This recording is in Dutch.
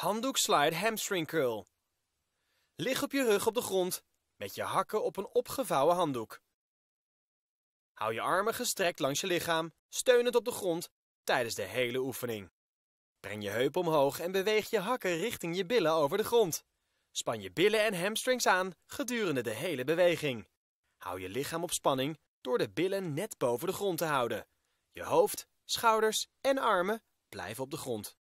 Handdoek slide hamstring curl. Lig op je rug op de grond met je hakken op een opgevouwen handdoek. Hou je armen gestrekt langs je lichaam, steunend op de grond tijdens de hele oefening. Breng je heup omhoog en beweeg je hakken richting je billen over de grond. Span je billen en hamstrings aan gedurende de hele beweging. Hou je lichaam op spanning door de billen net boven de grond te houden. Je hoofd, schouders en armen blijven op de grond.